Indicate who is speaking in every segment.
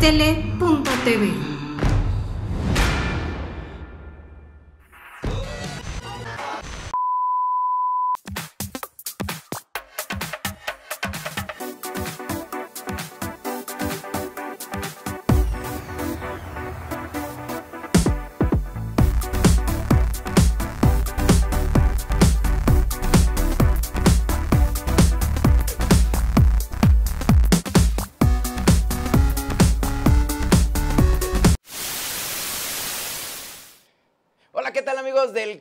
Speaker 1: tele.tv.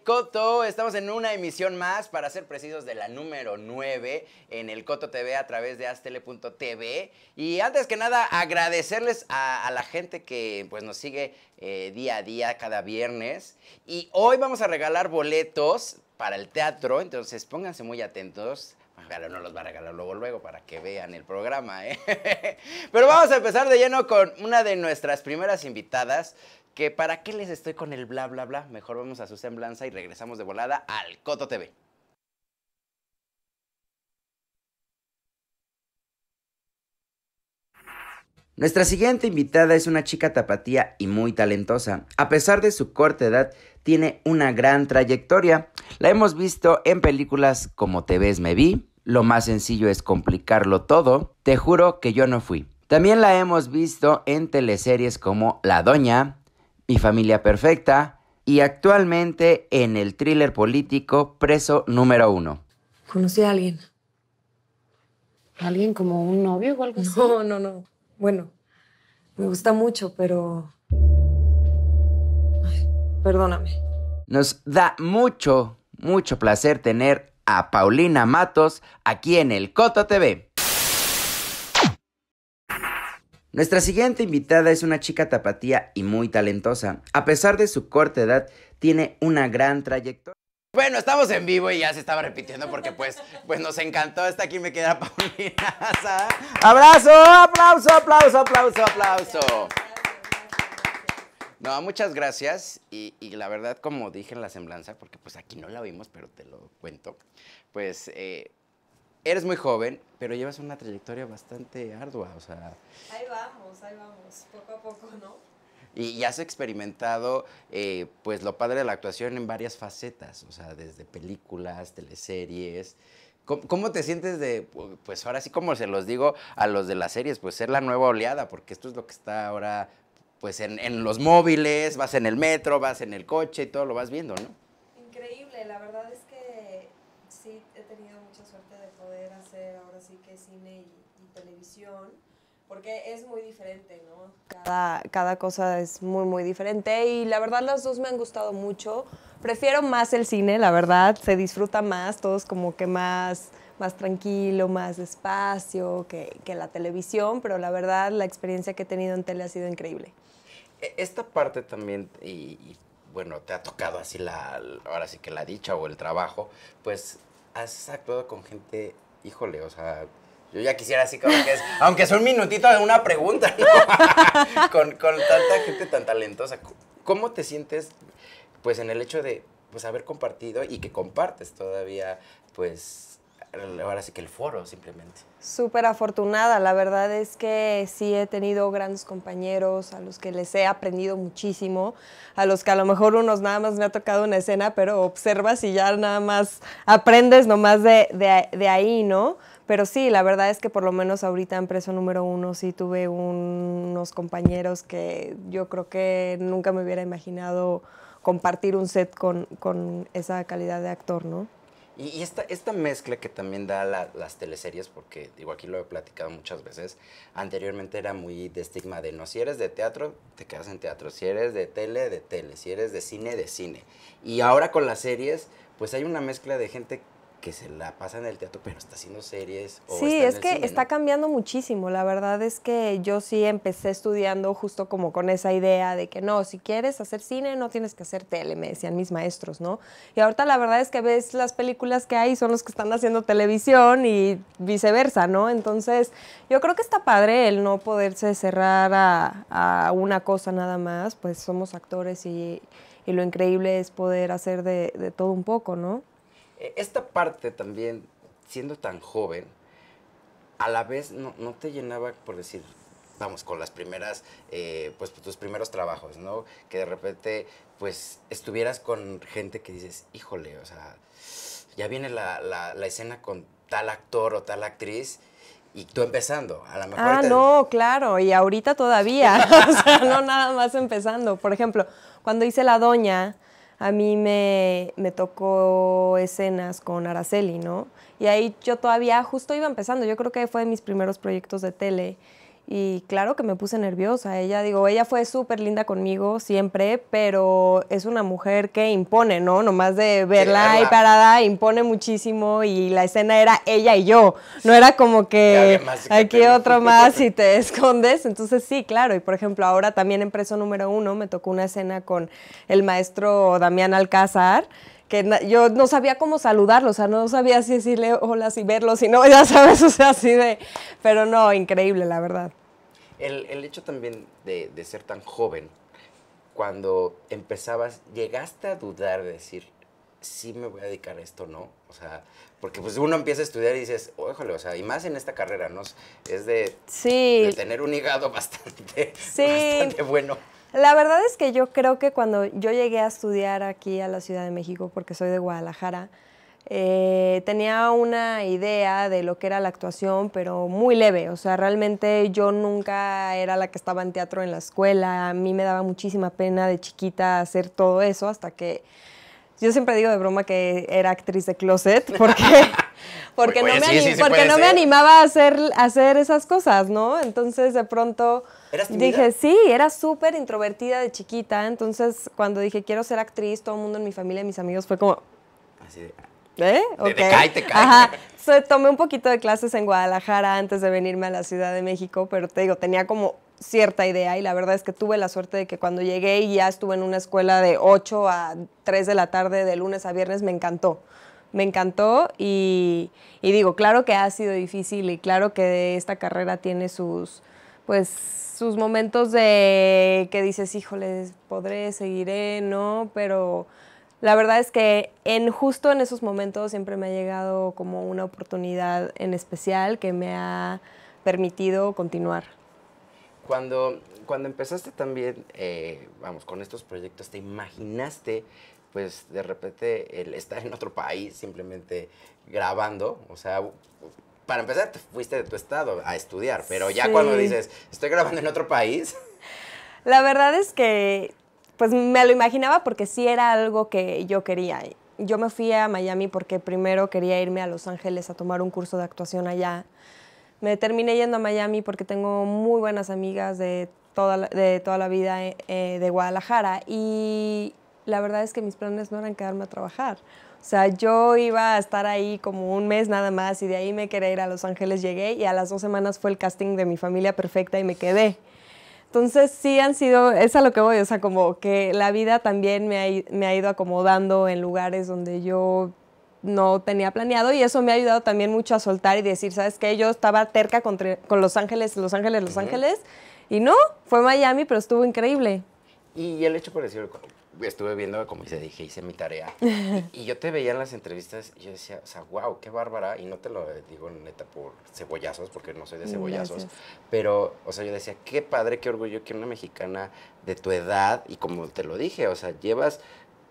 Speaker 2: Coto. Estamos en una emisión más, para ser precisos, de la número 9 en el Coto TV a través de astele.tv. Y antes que nada, agradecerles a, la gente que pues, nos sigue eh, día a día, cada viernes. Y hoy vamos a regalar boletos para el teatro, entonces pónganse muy atentos. Claro, no los va a regalar luego, luego, para que vean el programa, ¿eh? Pero vamos a empezar de lleno con una de nuestras primeras invitadas que para qué les estoy con el bla, bla, bla. Mejor vamos a su semblanza y regresamos de volada al Coto TV. Nuestra siguiente invitada es una chica tapatía y muy talentosa. A pesar de su corta edad, tiene una gran trayectoria. La hemos visto en películas como Te ves, me vi, Lo más sencillo es complicarlo todo, Te juro que yo no fui. También la hemos visto en teleseries como La Doña, mi familia perfecta y actualmente en el thriller político Preso número uno.
Speaker 3: ¿Conocí a alguien? ¿Alguien como un novio o algo así? No, no, no. Bueno, me gusta mucho, pero... Ay, perdóname.
Speaker 2: Nos da mucho, mucho placer tener a Paulina Matos aquí en el Coto TV. Nuestra siguiente invitada es una chica tapatía y muy talentosa. A pesar de su corta edad, tiene una gran trayectoria. Bueno, estamos en vivo y ya se estaba repitiendo porque pues, pues nos encantó. Hasta aquí me queda Paulina. Abrazo, aplauso, aplauso, aplauso, aplauso. No, muchas gracias. Y, y, la verdad, como dije en la semblanza, porque pues aquí no la vimos, pero te lo cuento, pues eh, eres muy joven, pero llevas una trayectoria bastante ardua, o sea...
Speaker 3: Ahí vamos, ahí vamos, poco a poco,
Speaker 4: ¿no?
Speaker 2: Y, has experimentado, eh, pues, lo padre de la actuación en varias facetas, o sea, desde películas, teleseries. ¿Cómo, te sientes de, pues, ahora sí, como se los digo a los de las series, pues, ser la nueva oleada? Porque esto es lo que está ahora, pues, en, en los móviles, vas en el metro, vas en el coche y todo lo vas viendo, ¿no?
Speaker 3: Increíble, la verdad es ahora sí que cine y, televisión, porque es muy diferente, ¿no? Cada, cada, cosa es muy, muy diferente y la verdad las dos me han gustado mucho. Prefiero más el cine, la verdad, se disfruta más, todos como que más más tranquilo, más despacio que, que la televisión, pero la verdad la experiencia que he tenido en tele ha sido increíble.
Speaker 2: E, esta parte también, y, y bueno, te ha tocado así la, ahora sí que la dicha o el trabajo, pues has actuado con gente híjole, o sea, yo ya quisiera así como que es, aunque es un minutito de una pregunta, con, con tanta gente tan talentosa. ¿Cómo te sientes, pues, en el hecho de, pues, haber compartido y que compartes todavía, pues, ahora sí que el foro simplemente.
Speaker 3: Súper afortunada, la verdad es que sí he tenido grandes compañeros a los que les he aprendido muchísimo, a los que a lo mejor unos nada más me ha tocado una escena, pero observas y ya nada más aprendes nomás de, de, ahí, ¿no? Pero sí, la verdad es que por lo menos ahorita en preso número uno sí tuve unos compañeros que yo creo que nunca me hubiera imaginado compartir un set con, con esa calidad de actor, ¿no?
Speaker 2: Y, esta, esta, mezcla que también da las teleseries, porque digo, aquí lo he platicado muchas veces, anteriormente era muy de estigma de no, si eres de teatro, te quedas en teatro, si eres de tele, de tele, si eres de cine, de cine. Y ahora con las series, pues hay una mezcla de gente que se la pasa en el teatro, pero está haciendo series. O sí, es que está
Speaker 3: cambiando muchísimo. La verdad es que yo sí empecé estudiando justo como con esa idea de que no, si quieres hacer cine no tienes que hacer tele, me decían mis maestros, ¿no? Y ahorita la verdad es que ves las películas que hay, son los que están haciendo televisión y viceversa, ¿no? Entonces yo creo que está padre el no poderse cerrar a, una cosa nada más, pues somos actores y, lo increíble es poder hacer de, de todo un poco, ¿no?
Speaker 2: Eh, esta parte también, siendo tan joven, a la vez no, te llenaba, por decir, vamos, con las primeras, eh, pues tus primeros trabajos, ¿no? Que de repente, pues, estuvieras con gente que dices, híjole, o sea, ya viene la, escena con tal actor o tal actriz y tú empezando, a lo mejor. Ah,
Speaker 3: no, claro, y ahorita todavía, o sea, no nada más empezando. Por ejemplo, cuando hice La Doña, a mí me, tocó escenas con Araceli, ¿no? Y ahí yo todavía justo iba empezando, yo creo que fue de mis primeros proyectos de tele. Y claro que me puse nerviosa. Ella, digo, ella fue súper linda conmigo siempre, pero es una mujer que impone, ¿no? Nomás de verla ahí parada, impone muchísimo y la escena era ella y yo. No era como que, aquí otro más y te escondes. Entonces sí, claro. Y por ejemplo, ahora también en Preso Número Uno me tocó una escena con el maestro Damián Alcázar que yo no sabía cómo saludarlo, o sea, no sabía si decirle hola, si verlo, si no, ya sabes, o sea, así de... Pero no, increíble, la verdad. El, hecho también de, ser tan
Speaker 2: joven, cuando empezabas, llegaste a dudar de decir, sí me voy a dedicar a esto o no, o sea, porque pues uno empieza a estudiar y dices, ójole, o sea, y más en esta carrera, ¿no? Es de, tener un hígado bastante, sí. bastante bueno.
Speaker 3: La verdad es que yo creo que cuando yo llegué a estudiar aquí a la Ciudad de México, porque soy de Guadalajara, eh, tenía una idea de lo que era la actuación, pero muy leve. O sea, realmente yo nunca era la que estaba en teatro en la escuela. A mí me daba muchísima pena de chiquita hacer todo eso hasta que yo siempre digo de broma que era actriz de closet porque, porque, no, me porque no, me, animaba a hacer, hacer esas cosas, ¿no? Entonces de pronto dije, sí, era súper introvertida de chiquita. Entonces cuando dije, quiero ser actriz, todo el mundo en mi familia y mis amigos fue como... Así de, ¿Eh? Ok. Te, cae, te cae. Ajá. tomé un poquito de clases en Guadalajara antes de venirme a la Ciudad de México, pero te digo, tenía como cierta idea y la verdad es que tuve la suerte de que cuando llegué y ya estuve en una escuela de 8 a 3 de la tarde de lunes a viernes me encantó. Me encantó y, digo, claro que ha sido difícil y claro que esta carrera tiene sus, pues, sus momentos de que dices, híjole, podré, seguiré, ¿no? Pero la verdad es que en justo en esos momentos siempre me ha llegado como una oportunidad en especial que me ha permitido continuar.
Speaker 2: Cuando, cuando empezaste también, eh, vamos, con estos proyectos, ¿te imaginaste, pues, de repente, el estar en otro país simplemente grabando? O sea, para empezar, fuiste de tu estado a estudiar, pero ya cuando dices, estoy grabando en otro país.
Speaker 3: La verdad es que, pues, me lo imaginaba porque sí era algo que yo quería yo me fui a Miami porque primero quería irme a Los Ángeles a tomar un curso de actuación allá me terminé yendo a Miami porque tengo muy buenas amigas de toda la, de toda la vida eh, eh, de Guadalajara y la verdad es que mis planes no eran quedarme a trabajar. O sea, yo iba a estar ahí como un mes nada más y de ahí me quería ir a Los Ángeles, llegué y a las dos semanas fue el casting de mi familia perfecta y me quedé. Entonces sí han sido, es a lo que voy, o sea, como que la vida también me ha, me ha ido acomodando en lugares donde yo no tenía planeado y eso me ha ayudado también mucho a soltar y decir, ¿sabes qué? Yo estaba terca con, Los Ángeles, Los Ángeles, Los Ángeles y no, fue Miami, pero estuvo increíble.
Speaker 2: Y el hecho, por decirlo, estuve viendo, como se dije, hice mi tarea. y, yo te veía en las entrevistas y yo decía, o sea, wow, qué bárbara. Y no te lo digo neta por cebollazos, porque no soy de cebollazos. Pero, o sea, yo decía, qué padre, qué orgullo que una mexicana de tu edad, y como te lo dije, o sea, llevas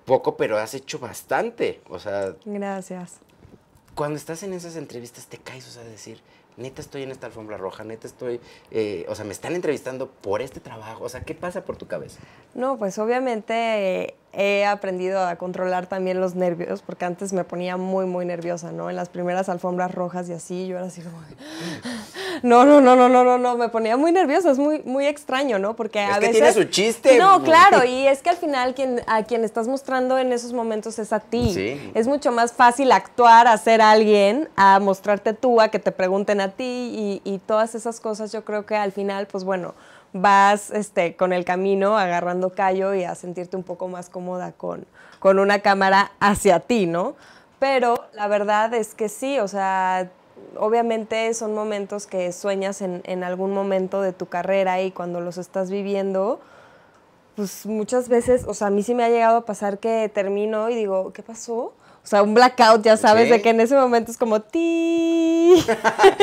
Speaker 2: poco, pero has hecho bastante. O sea.
Speaker 3: Gracias.
Speaker 2: Cuando estás en esas entrevistas te caes, o sea, decir, neta estoy en esta alfombra roja, neta estoy, eh, o sea, me están entrevistando por este trabajo, o sea, ¿qué pasa por tu cabeza?
Speaker 3: No, pues obviamente eh, he aprendido a controlar también los nervios, porque antes me ponía muy, muy nerviosa, ¿no? En las primeras alfombras rojas y así, yo era así como... No, no, no, no, no, no, me ponía muy nerviosa, es muy, muy extraño, ¿no? Porque a es que tiene su chiste. No, claro, y es que al final a quien estás mostrando en esos momentos es a ti. Es mucho más fácil actuar, hacer alguien, a mostrarte tú, a que te pregunten a ti y, todas esas cosas yo creo que al final, pues bueno, vas este, con el camino agarrando callo y a sentirte un poco más cómoda con, con una cámara hacia ti, ¿no? Pero la verdad es que sí, o sea, obviamente son momentos que sueñas en, algún momento de tu carrera y cuando los estás viviendo, pues muchas veces, o sea, a mí sí me ha llegado a pasar que termino y digo, ¿qué pasó? O sea, un blackout, ya sabes, de que en ese momento es como ti.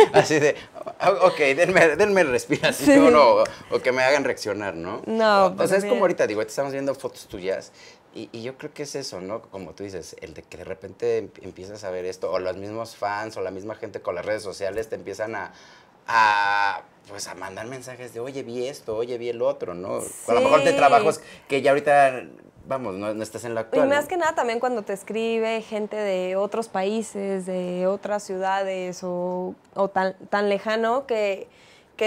Speaker 2: Así de, oh, ok, denme, denme respiración o, o, que me hagan reaccionar, ¿no? No. O, o sea, pues es como ahorita, digo, estamos viendo fotos tuyas y, yo creo que es eso, ¿no? Como tú dices, el de que de repente em, empiezas a ver esto, o los mismos fans, o la misma gente con las redes sociales te empiezan a, pues, mandar mensajes de, oye, vi esto, oye, vi el otro, ¿no? A lo mejor de trabajos que ya ahorita, vamos, no, estás en la actual. Y más
Speaker 3: que nada también cuando te escribe gente de otros países, de otras ciudades, o, o tan, tan lejano que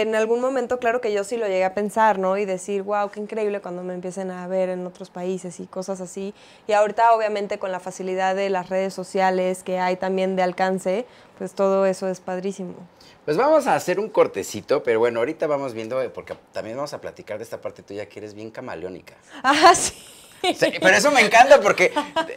Speaker 3: en algún momento, claro que yo sí lo llegué a pensar, ¿no? Y decir, wow, qué increíble cuando me empiecen a ver en otros países y cosas así. Y ahorita, obviamente, con la facilidad de las redes sociales que hay también de alcance, pues todo eso es padrísimo. Pues
Speaker 2: vamos a hacer un cortecito, pero bueno, ahorita vamos viendo, eh, porque también vamos a platicar de esta parte tuya que eres bien camaleónica.
Speaker 3: Ajá, ah,
Speaker 1: sí pero eso me encanta
Speaker 2: porque,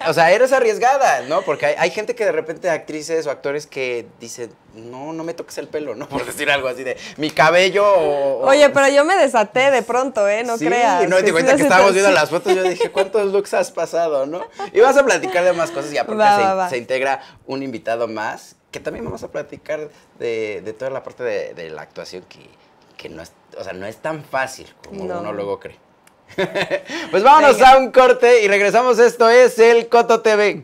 Speaker 2: o sea, eres arriesgada, ¿no? Porque hay, gente que de repente actrices o actores que dicen, no, no me toques el pelo, ¿no? Por decir algo así de, mi cabello o... Oye, pero
Speaker 3: yo me desaté de pronto, ¿eh? No sí, creas. No, ahorita que estábamos
Speaker 2: viendo las fotos, yo dije, ¿cuántos
Speaker 3: looks has pasado, no? Y vas a platicar de más cosas
Speaker 2: y aparte se, integra un invitado más, que también vamos a platicar de, de toda la parte de, la actuación que, no, es, o sea, no es tan fácil como uno luego cree. pues vámonos a un corte y regresamos. Esto es el Coto TV.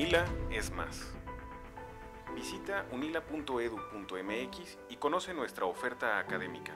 Speaker 5: UNILA es más. Visita unila.edu.mx y conoce nuestra oferta académica.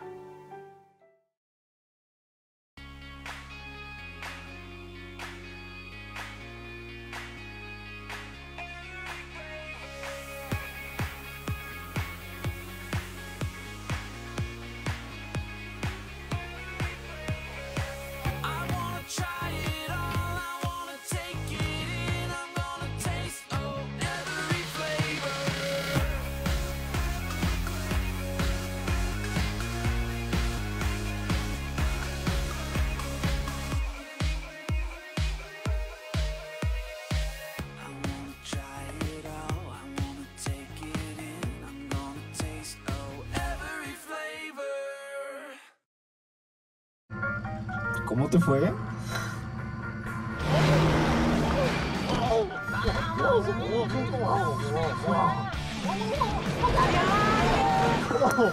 Speaker 5: ¿Esto fue?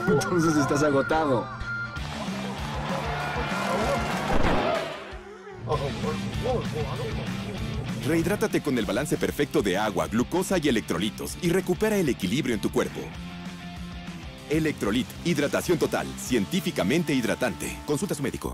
Speaker 5: Entonces estás agotado. Rehidrátate con el balance perfecto de agua, glucosa y electrolitos y recupera el equilibrio en tu cuerpo. Electrolit, hidratación total, científicamente hidratante. Consulta a su médico.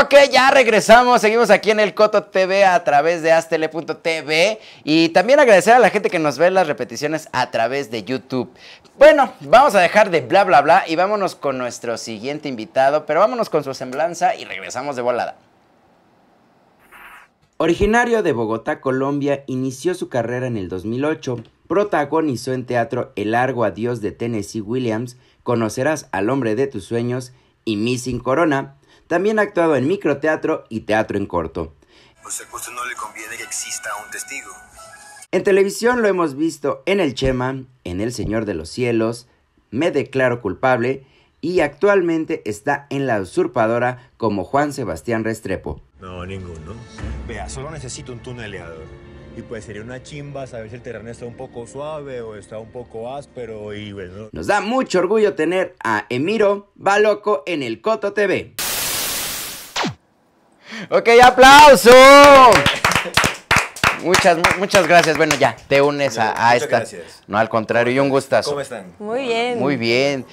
Speaker 2: Ok, ya regresamos, seguimos aquí en el Coto TV a través de astele.tv y también agradecer a la gente que nos ve las repeticiones a través de YouTube. Bueno, vamos a dejar de bla bla bla y vámonos con nuestro siguiente invitado, pero vámonos con su semblanza y regresamos de volada. Originario de Bogotá, Colombia, inició su carrera en el 2008, protagonizó en teatro El largo adiós de Tennessee Williams, Conocerás al hombre de tus sueños y Missing Corona, también ha actuado en microteatro y teatro en corto.
Speaker 5: Pues le conviene que exista un testigo.
Speaker 2: En televisión lo hemos visto en El Chema, en El Señor de los Cielos, Me Declaro Culpable y actualmente está en La Usurpadora como Juan Sebastián Restrepo.
Speaker 5: No, ninguno. Vea, solo necesito un tuneleador. Y pues sería una chimba saber si el terreno está un poco suave o está un poco áspero y bueno. Nos da
Speaker 2: mucho orgullo tener a Emiro Baloco en el Coto TV. Ok, aplauso. Muchas, muchas gracias. Bueno, ya, te unes a, a esta. Gracias. No, al contrario, y un gustazo. ¿Cómo están?
Speaker 3: Muy bien. Muy
Speaker 2: bien.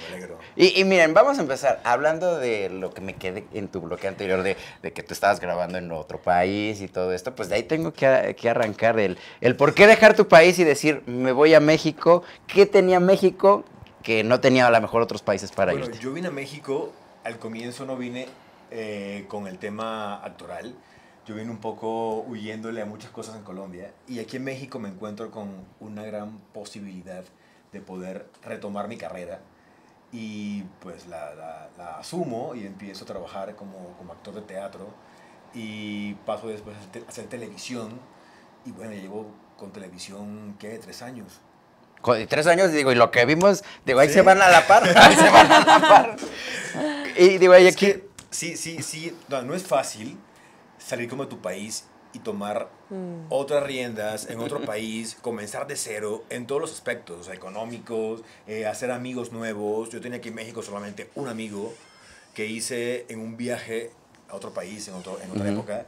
Speaker 2: Y, miren, vamos a empezar hablando de lo que me quedé en tu bloque anterior, de, que tú estabas grabando en otro país y todo esto. Pues de ahí tengo que, arrancar el, el por qué dejar tu país y decir, me voy a México. ¿Qué tenía México que no tenía a lo mejor otros países para bueno,
Speaker 5: Yo vine a México, al comienzo no vine eh, con el tema actoral. Yo vine un poco huyéndole a muchas cosas en Colombia y aquí en México me encuentro con una gran posibilidad de poder retomar mi carrera y pues la, la, la asumo y empiezo a trabajar como, como, actor de teatro y paso después a, hacer televisión y bueno, llevo con televisión, ¿qué? Tres años.
Speaker 2: Con tres años, digo, y lo que vimos, digo, ahí se van a la par,
Speaker 5: ahí se van a la par. Y digo, ahí aquí... que sí, sí, sí, no, es fácil salir como de tu país y tomar mm. otras riendas en otro país, comenzar de cero en todos los aspectos, económicos, eh, hacer amigos nuevos. Yo tenía aquí en México solamente un amigo que hice en un viaje a otro país, en, en otra época.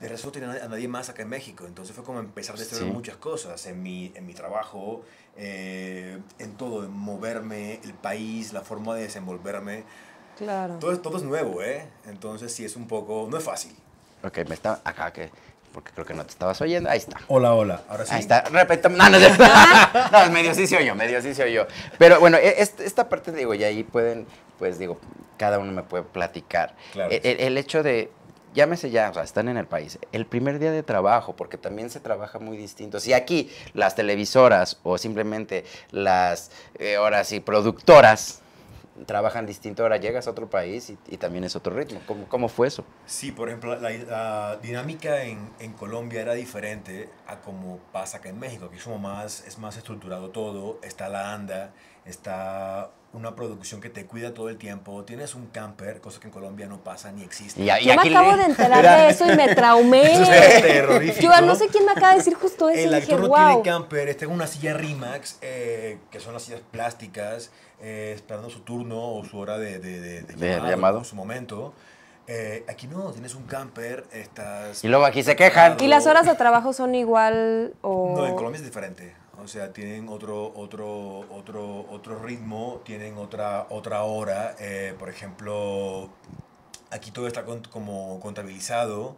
Speaker 5: De eso no tenía a nadie más acá en México, entonces fue como empezar a cero muchas cosas, en mi, en mi trabajo, eh, en todo, en moverme, el país, la forma de desenvolverme. Claro. Todo, todo es nuevo, ¿eh? Entonces sí es un poco, no es fácil.
Speaker 2: Ok, me está acá que porque creo que no te estabas oyendo. Ahí está. Hola, hola. Ahora sí. Ahí está. Repito. No, no, no, no medio sí se oyó, medio sí se oyó. Pero bueno, e, esta parte, digo, y ahí pueden, pues digo, cada uno me puede platicar. Claro. E, el, hecho de, llámese ya, o sea, están en el país, el primer día de trabajo, porque también se trabaja muy distinto. Si aquí las televisoras o simplemente las, horas eh, ahora sí, productoras, trabajan distinto. Ahora llegas a otro país y, también es otro ritmo. ¿Cómo, ¿Cómo, fue eso?
Speaker 5: Sí, por ejemplo, la, dinámica en, Colombia era diferente a como pasa acá en México, que es, más, es más estructurado todo. Está la ANDA, está una producción que te cuida todo el tiempo, tienes un camper, cosa que en Colombia no pasa ni existe. Yo me acabo de enterar de eso y me traumé. es terrorífico. Yo no sé quién
Speaker 3: me acaba de decir justo eso. El actor no tiene camper,
Speaker 5: está en una silla Rimax, eh, que son las sillas plásticas, eh, esperando su turno o su hora de, de, de, llamado, su momento. Eh, aquí no, tienes un camper, estás...
Speaker 2: Y luego aquí se quejan.
Speaker 3: ¿Y las horas de trabajo son igual o...? No, en Colombia es
Speaker 5: diferente. O sea, tienen otro, otro, otro, otro ritmo, tienen otra, otra hora. Eh, por ejemplo, aquí todo está como contabilizado.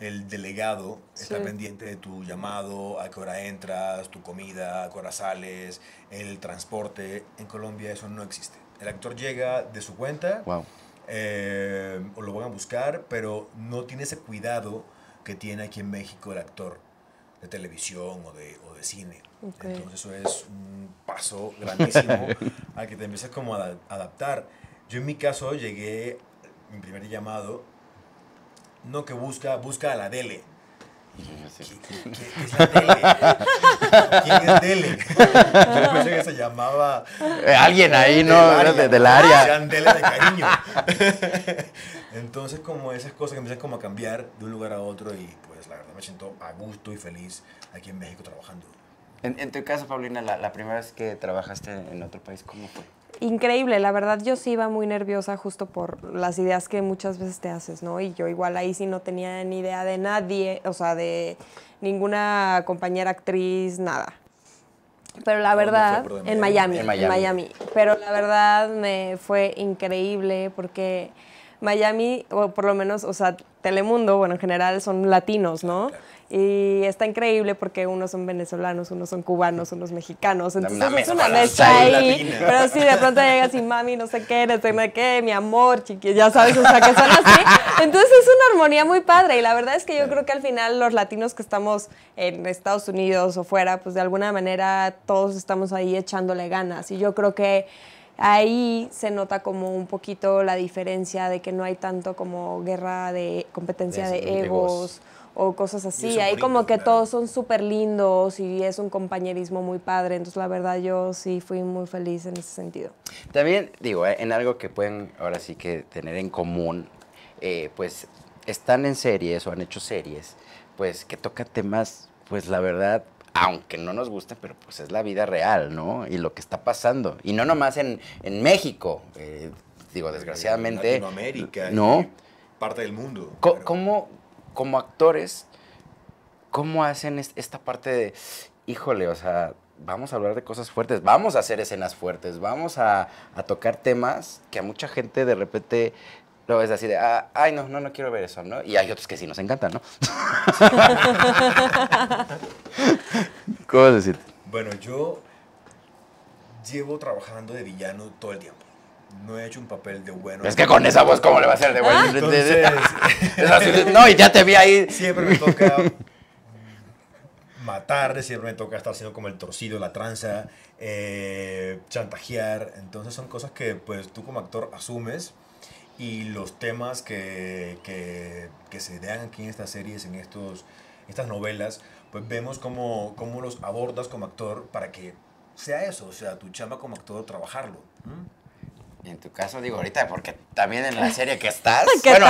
Speaker 5: El delegado está pendiente de tu llamado, a qué hora entras, tu comida, a qué hora sales, el transporte. En Colombia eso no existe. El actor llega de su cuenta, o eh, lo van a buscar, pero no tiene ese cuidado que tiene aquí en México el actor de televisión o de, o de cine. Entonces eso es un paso grandísimo al que te empiezas como a adaptar. Yo en mi caso llegué, mi primer llamado, no que busca, busca a la Dele. ¿Qué, es la ¿Quién es Dele? Yo pensé que se llamaba... Eh, alguien ahí, ¿no? Del área. área. Sean Dele de cariño. Entonces, como esas cosas que empiezan como a cambiar de un lugar a otro y pues la verdad me siento a gusto y feliz aquí en México trabajando.
Speaker 2: En, tu caso, Paulina, la, primera vez que trabajaste en otro país, ¿cómo fue?
Speaker 3: increíble, la verdad yo sí iba muy nerviosa justo por las ideas que muchas veces te haces, ¿no? Y yo igual ahí sí no tenía ni idea de nadie, o sea, de ninguna compañera actriz, nada. Pero la verdad, en Miami, en Miami. Pero la verdad me fue increíble porque Miami, o por lo menos, o sea, Telemundo, bueno, en general son latinos, ¿no? Y está increíble porque unos son venezolanos, unos son cubanos, unos mexicanos. Entonces es una mezcla ahí. Pero sí, de pronto llegas y mami, no sé qué, no sé qué, mi amor, chiqui, ya sabes, o sea, que son así. Entonces es una armonía muy padre. Y la verdad es que yo creo que al final los latinos que estamos en Estados Unidos o fuera, pues de alguna manera todos estamos ahí echándole ganas. Y yo creo que ahí se nota como un poquito la diferencia de que no hay tanto como guerra de competencia de, egos o cosas así. Ahí como que todos son súper lindos y es un compañerismo muy padre. Entonces, la verdad, yo sí fui muy feliz en ese sentido.
Speaker 2: También, digo, eh, en algo que pueden ahora sí que tener en común, eh, pues están en series o han hecho series, pues que toca temas, pues la verdad, aunque no nos guste, pero pues es la vida real, ¿no? Y lo que está pasando. Y no nomás en, México, eh, digo, desgraciadamente. En Latinoamérica, ¿no?
Speaker 5: parte del mundo.
Speaker 2: ¿Cómo, como actores, cómo hacen esta parte de, híjole, o sea, vamos a hablar de cosas fuertes, vamos a hacer escenas fuertes, vamos a, a tocar temas que a mucha gente de repente lo es así de, ah, ay, no, no, no quiero ver eso, ¿no? Y hay otros que sí nos encantan, ¿no? ¿Cómo decirte?
Speaker 5: Bueno, yo llevo trabajando de villano todo el tiempo. No he hecho un papel de bueno. Es que con esa voz, ¿cómo le va a ser de bueno? Ah, no, y ya te vi ahí. Siempre me toca matar, siempre me toca estar haciendo como el torcido, la tranza, eh, chantajear. Entonces son cosas que pues tú como actor asumes y los temas que, que, se dan aquí en estas series, en estos, estas novelas, pues vemos cómo, cómo los abordas como actor para que sea eso, o sea, tu chamba como actor, trabajarlo. Y en tu caso, digo, ahorita, porque también en la serie que estás. bueno,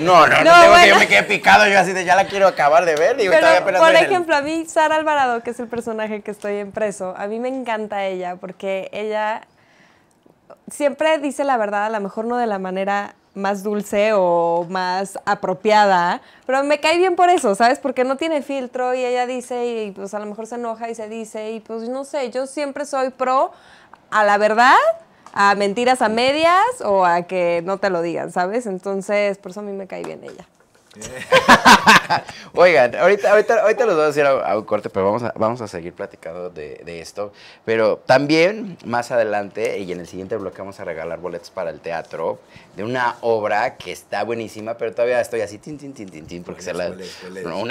Speaker 5: no, no, no, que yo me quedé picado,
Speaker 2: yo así de ya la quiero acabar de ver. Pero, por ejemplo,
Speaker 3: a mí, Sara Alvarado, que es el personaje que estoy en preso, a mí me encanta ella, porque ella siempre dice la verdad, a lo mejor no de la manera más dulce o más apropiada, pero me cae bien por eso, ¿sabes? Porque no tiene filtro y ella dice y pues a lo mejor se enoja y se dice y pues no sé, yo siempre soy pro a la verdad, a mentiras a medias o a que no te lo digan, ¿sabes? Entonces, por eso a mí me cae bien ella.
Speaker 2: Oigan, ahorita, ahorita, ahorita los voy a hacer a, un corte, pero vamos a, vamos a seguir platicando de, esto. Pero también más adelante y en el siguiente bloque vamos a regalar boletos para el teatro de una obra que está buenísima, pero todavía estoy así, tin, tin, tin, tin, tin, porque se la...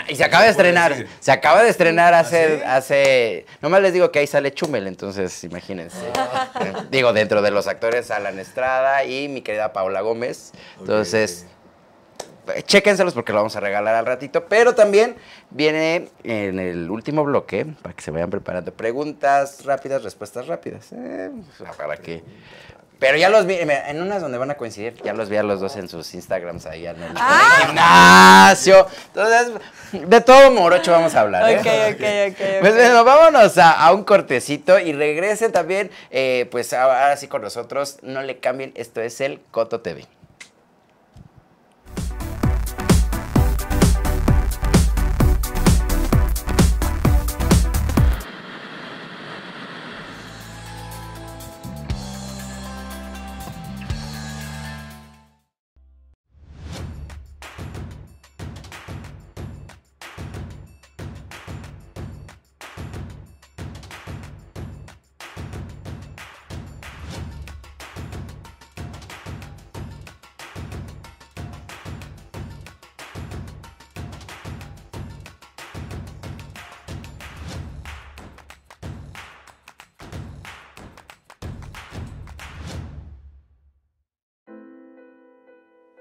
Speaker 2: y se acaba de estrenar, se acaba de estrenar ¿Ah, hace, hace... Nomás les digo que ahí sale Chumel, entonces imagínense. Digo, dentro de los actores Alan Estrada y mi querida Paula Gómez. Entonces chéquenselos porque lo vamos a regalar al ratito. Pero también viene en el último bloque, para que se vayan preparando, preguntas rápidas, respuestas rápidas. ¿eh? para que... Pero ya los vi, en unas donde van a coincidir, ya los vi a los dos en sus Instagrams ahí en el, ah. gimnasio. Entonces, de todo morocho vamos a hablar. ¿eh? Ok, ok, ok, Pues bueno, vámonos a, a un cortecito y regresen también, eh, pues ahora sí con nosotros, no le cambien, esto es el Coto TV.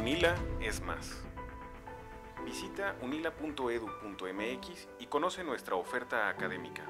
Speaker 5: Unila es más. Visita unila.edu.mx y conoce nuestra oferta académica.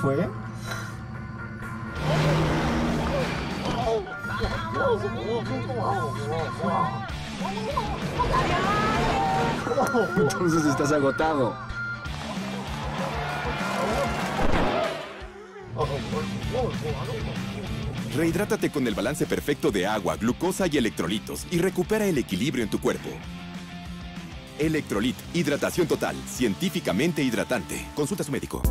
Speaker 5: fue? Entonces estás agotado. Rehidrátate con el balance perfecto de agua, glucosa y electrolitos y recupera el equilibrio en tu cuerpo. Electrolit, hidratación total, científicamente hidratante. Consulta a su médico.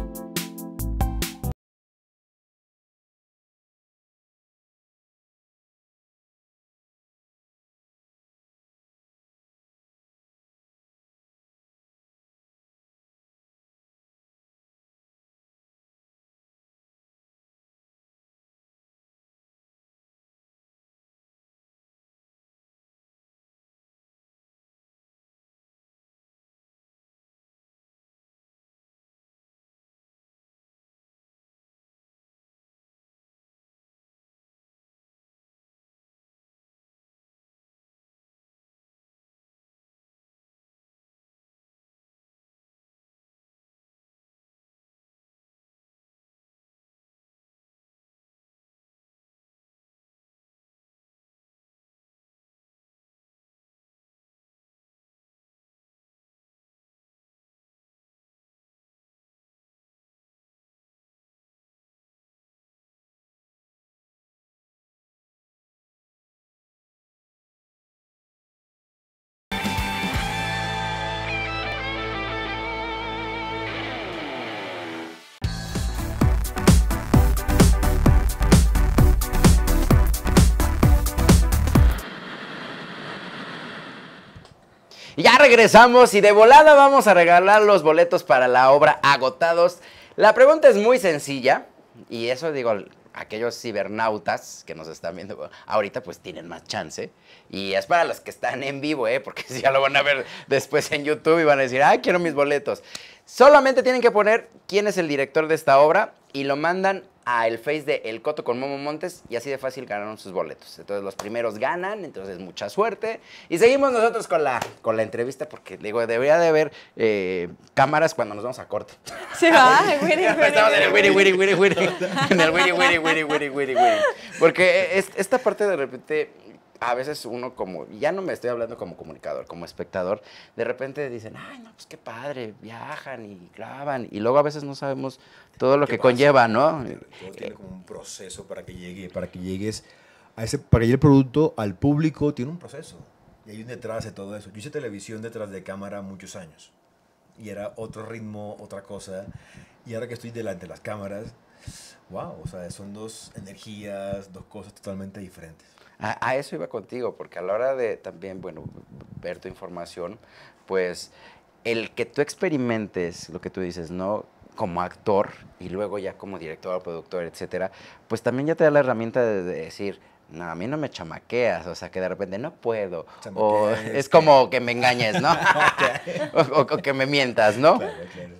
Speaker 2: regresamos y de volada vamos a regalar los boletos para la obra Agotados. La pregunta es muy sencilla y eso digo, aquellos cibernautas que nos están viendo ahorita pues tienen más chance. Y es para los que están en vivo, ¿eh? porque si ya lo van a ver después en YouTube y van a decir, ah, quiero mis boletos. Solamente tienen que poner quién es el director de esta obra y lo mandan el face de El Coto con Momo Montes y así de fácil ganaron sus boletos. Entonces los primeros ganan, entonces mucha suerte. Y seguimos nosotros con la, con la entrevista porque digo, debería de haber eh, cámaras cuando nos vamos a corte. Sí, va, en el Porque esta parte de repente a veces uno como, ya no me estoy hablando como comunicador, como espectador, de repente dicen, ay, no, pues qué padre, viajan y graban. y luego a veces no sabemos todo lo que conlleva, ¿no? Todo tiene como un
Speaker 5: proceso para que llegue, para que llegues a ese, para que llegue el producto al público, tiene un proceso, y hay un detrás de todo eso. Yo hice televisión detrás de cámara muchos años, y era otro ritmo, otra cosa, y ahora que estoy delante de las cámaras, wow, o sea, son dos energías, dos cosas totalmente diferentes.
Speaker 2: A, eso iba contigo, porque a la hora de también, bueno, ver tu información, pues el que tú experimentes lo que tú dices, ¿no? Como actor y luego ya como director, productor, etcétera, pues también ya te da la herramienta de decir, no, a mí no me chamaqueas, o sea, que de repente no puedo. o es como que me engañes, ¿no? o, que me mientas, ¿no?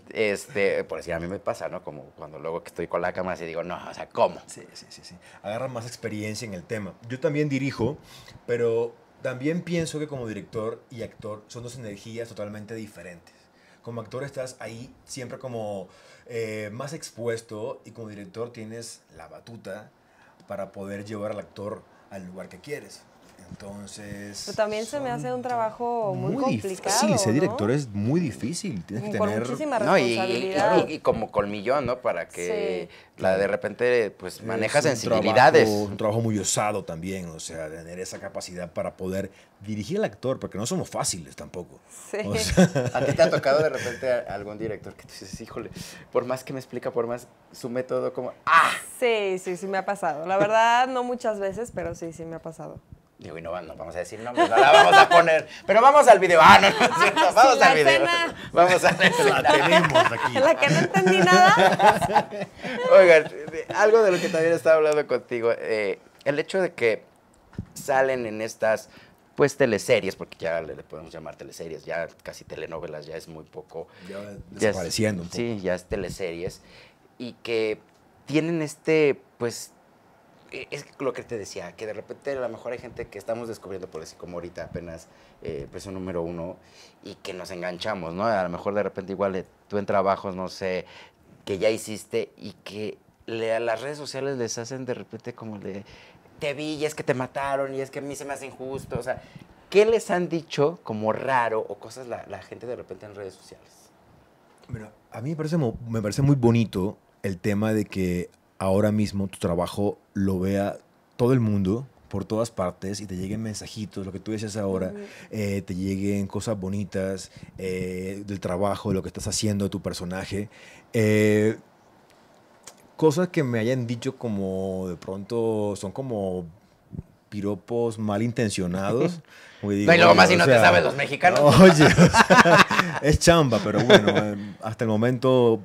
Speaker 2: Este, por decir, a mí me pasa, ¿no? Como cuando luego que estoy con la cámara y digo, no, o sea, ¿cómo? Sí,
Speaker 5: sí, sí, sí. Agarra más experiencia en el tema. Yo también dirijo, pero también pienso que como director y actor son dos energías totalmente diferentes. Como actor estás ahí siempre como eh, más expuesto y como director tienes la batuta para poder llevar al actor al lugar que quieres. Entonces. Pero
Speaker 3: también se me hace un trabajo muy, complicado. Sí, ser director
Speaker 5: es muy difícil. Tienes que
Speaker 2: tener. y, como colmillón, ¿no? Para que la de repente pues maneja sensibilidades. un
Speaker 5: trabajo muy osado también, o sea, tener esa capacidad para poder dirigir al actor, porque no somos fáciles tampoco.
Speaker 2: Sí. ¿A ti te ha tocado
Speaker 5: de repente algún
Speaker 2: director que te dices, híjole, por más que me explica, por más su método, como.
Speaker 3: ¡Ah! Sí, sí, sí me ha pasado. La verdad, no muchas veces, pero sí, sí me ha pasado.
Speaker 2: Digo, y no, vamos a decir nombres, no la vamos a poner. Pero vamos al video. Ah, no, no es cierto. vamos al video. Vamos a la La tenemos aquí. la que no entendí nada. Oigan, algo de lo que también estaba hablando contigo. Eh, el hecho de que salen en estas pues teleseries, porque ya le, podemos llamar teleseries, ya casi telenovelas, ya es muy poco.
Speaker 5: Ya, desapareciendo Sí,
Speaker 2: ya es teleseries. Y que tienen este, pues, eh, es lo que te decía, que de repente a lo mejor hay gente que estamos descubriendo, por así como ahorita apenas eh, preso número uno, y que nos enganchamos, ¿no? A lo mejor de repente igual eh, tú en trabajos, no sé, que ya hiciste y que le, a las redes sociales les hacen de repente como de, te vi y es que te mataron y es que a mí se me hace injusto, o sea, ¿qué les han dicho como raro o cosas la, gente de repente en redes sociales?
Speaker 5: a mí me parece, me parece muy bonito el tema de que ahora mismo tu trabajo lo vea todo el mundo por todas partes y te lleguen mensajitos, lo que tú decías ahora, eh, te lleguen cosas bonitas eh, del trabajo, de lo que estás haciendo, de tu personaje. Eh, cosas que me hayan dicho como de pronto son como piropos malintencionados. y luego más si no te sabes los mexicanos. Oye, es chamba, pero bueno, hasta el momento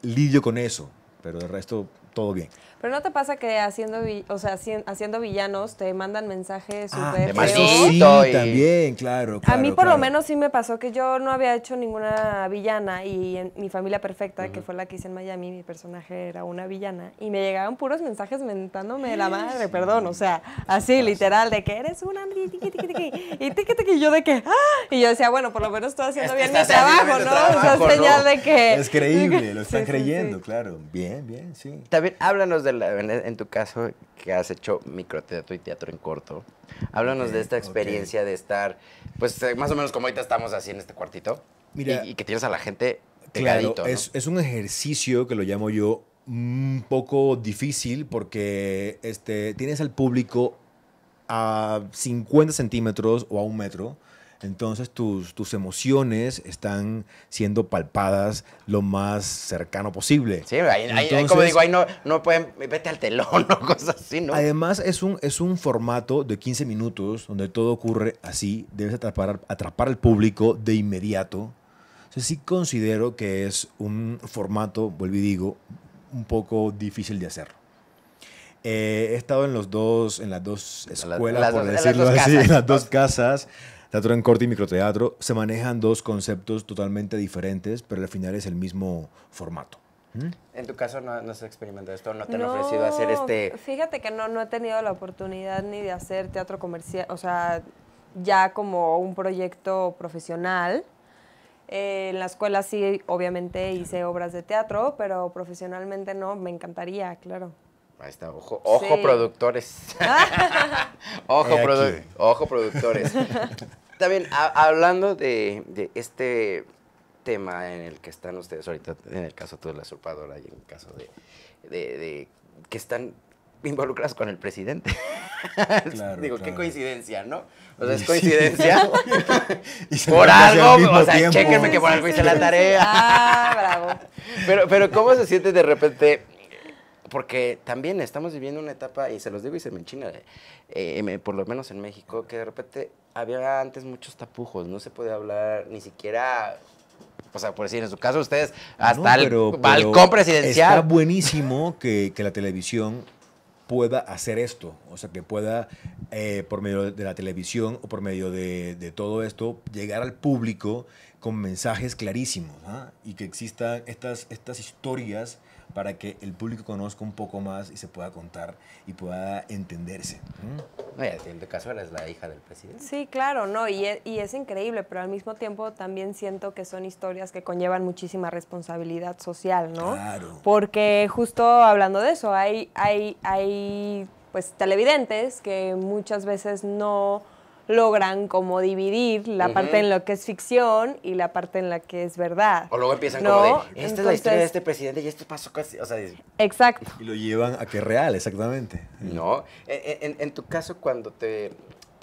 Speaker 5: lidio con eso, pero de resto todo bien.
Speaker 3: Pero no te pasa que haciendo, o sea, haciendo villanos te mandan mensajes ah, super.
Speaker 5: sí, también, claro, A mí por lo
Speaker 3: menos sí me pasó que yo no había hecho ninguna villana y en mi familia perfecta, que fue la que hice en Miami, mi personaje era una villana y me llegaban puros mensajes mentándome la madre, perdón, o sea, así literal de que eres una y yo de que ¡ah! y yo decía, bueno, por lo menos estoy haciendo bien mi trabajo,
Speaker 5: ¿no? señal
Speaker 2: de que es creíble, lo están creyendo,
Speaker 5: claro. Bien, bien, sí
Speaker 2: háblanos de la, en, tu caso que has hecho microteatro y teatro en corto. Háblanos de esta experiencia de estar, pues eh, más o menos como ahorita estamos así en este cuartito. y, que tienes a la gente pegadito.
Speaker 5: es, un ejercicio que lo llamo yo un poco difícil porque este, tienes al público a 50 centímetros o a un metro entonces tus, tus emociones están siendo palpadas lo más cercano posible. Sí,
Speaker 2: hay, como digo, ahí no, no pueden, vete al telón
Speaker 5: o cosas así, ¿no? Además es un, es un formato de 15 minutos donde todo ocurre así, debes atrapar, atrapar al público de inmediato. sea, sí considero que es un formato, vuelvo y digo, un poco difícil de hacer. Eh, he estado en los dos, en las dos escuelas, por decirlo así, en las dos casas. Teatro en corte y microteatro se manejan dos conceptos totalmente diferentes, pero al final es el mismo formato. ¿Mm? En tu caso no, has
Speaker 2: experimentado esto, no te han ofrecido hacer este...
Speaker 3: Fíjate que no, no he tenido la oportunidad ni de hacer teatro comercial, o sea, ya como un proyecto profesional. Eh, en la escuela sí, obviamente hice obras de teatro, pero profesionalmente no, me encantaría, claro. Ahí está,
Speaker 2: ojo, ojo productores. ojo, productores ojo productores. Está bien, hablando de, este tema en el que están ustedes ahorita, en el caso de la surpadora y en el caso de, que están involucradas con el presidente. Digo, qué coincidencia, ¿no? O sea, es coincidencia. por algo, o sea, chequenme que por algo hice la tarea. ah, bravo. Pero, pero, ¿cómo se siente de repente porque también estamos viviendo una etapa, y se los digo y se me enchina, eh, por lo menos en México, que de repente había antes muchos tapujos, no se podía hablar ni siquiera o sea, por decir, en su caso ustedes hasta el balcón presidencial. Está
Speaker 5: buenísimo que, la televisión pueda hacer esto, o sea, que pueda, eh, por medio de la televisión o por medio de, todo esto, llegar al público con mensajes clarísimos ¿ah? y que existan estas, estas historias para que el público conozca un poco más y se pueda contar y pueda entenderse. en tu caso eres la hija del presidente.
Speaker 3: Sí, claro, no, y es, increíble, pero al mismo tiempo también siento que son historias que conllevan muchísima responsabilidad social, ¿no? Claro. Porque justo hablando de eso, hay, hay, hay pues televidentes que muchas veces no logran como dividir la parte en lo que es ficción y la parte en la que es verdad. O luego empiezan como de, esta es la historia
Speaker 2: de este presidente y esto pasó casi, o sea...
Speaker 5: Exacto. Y lo llevan a que es real, exactamente. No,
Speaker 2: e, e, en, tu caso cuando te,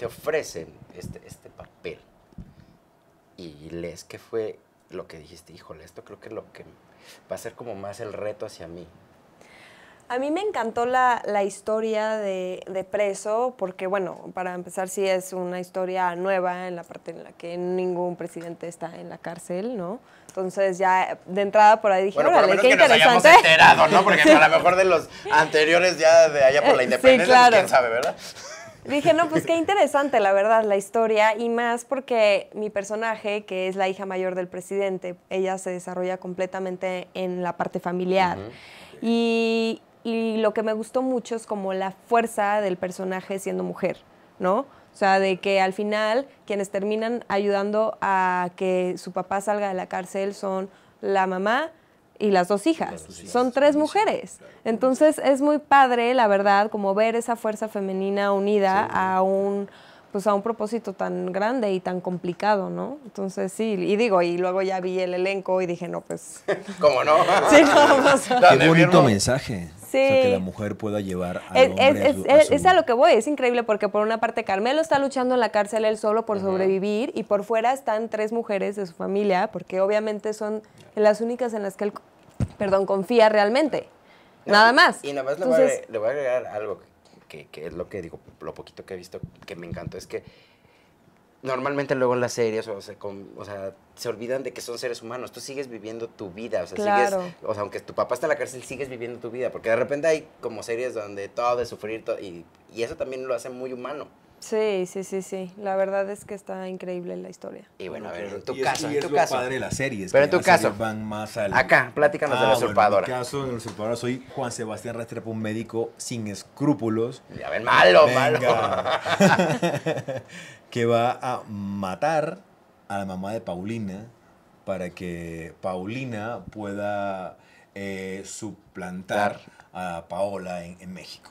Speaker 2: ofrecen este, este papel y lees que fue lo que dijiste, híjole, esto creo que lo que va a ser como más el reto hacia mí.
Speaker 3: A mí me encantó la, historia de, Preso, porque bueno, para empezar sí es una historia nueva en la parte en la que ningún presidente está en la cárcel, ¿no? Entonces ya de entrada por ahí dije, bueno, que Nos ¿no? Porque a lo mejor de los
Speaker 2: anteriores ya de allá por la independencia, pues, quién sabe, ¿verdad?
Speaker 3: Dije, no, pues qué interesante, la verdad, la historia, y más porque mi personaje, que es la hija mayor del presidente, ella se desarrolla completamente en la parte familiar. Y, y lo que me gustó mucho es como la fuerza del personaje siendo mujer, ¿no? O sea, de que al final quienes terminan ayudando a que su papá salga de la cárcel son la mamá y las dos hijas. son tres mujeres. Entonces es muy padre, la verdad, como ver esa fuerza femenina unida a un pues a un propósito tan grande y tan complicado, ¿no? Entonces sí, y digo, y luego ya vi el elenco y dije, no, pues...
Speaker 2: ¿Cómo no? sí, no, pues, Qué bonito
Speaker 5: mensaje. Sí. que la mujer pueda llevar al es, hombre es, a es, a
Speaker 3: lo que voy, es increíble porque por una parte Carmelo está luchando en la cárcel él solo por sobrevivir y por fuera están tres mujeres de su familia porque obviamente son las únicas en las que él, perdón, confía realmente. Nada más. Y nada más le, voy a agregar, le voy
Speaker 2: algo que, es lo que digo, lo poquito que he visto que me encantó es que normalmente luego en las series o sea, se olvidan de que son seres humanos. Tú sigues viviendo tu vida. O sea, o sea, aunque tu papá está en la cárcel, sigues viviendo tu vida. Porque de repente hay como series donde todo de sufrir y eso también lo hace muy humano.
Speaker 3: Sí, sí, sí, sí. La verdad es que está increíble la historia. Y bueno, a
Speaker 5: ver, en tu caso, y en tu es lo padre de las series. Pero en tu caso, van más al... acá, pláticanos de la ah, usurpadora. en mi caso, en la usurpadora soy Juan Sebastián Restrepo, un médico sin escrúpulos. Ya ven, malo, malo. que va a matar a la mamá de Paulina para que Paulina pueda eh, suplantar a Paola en México.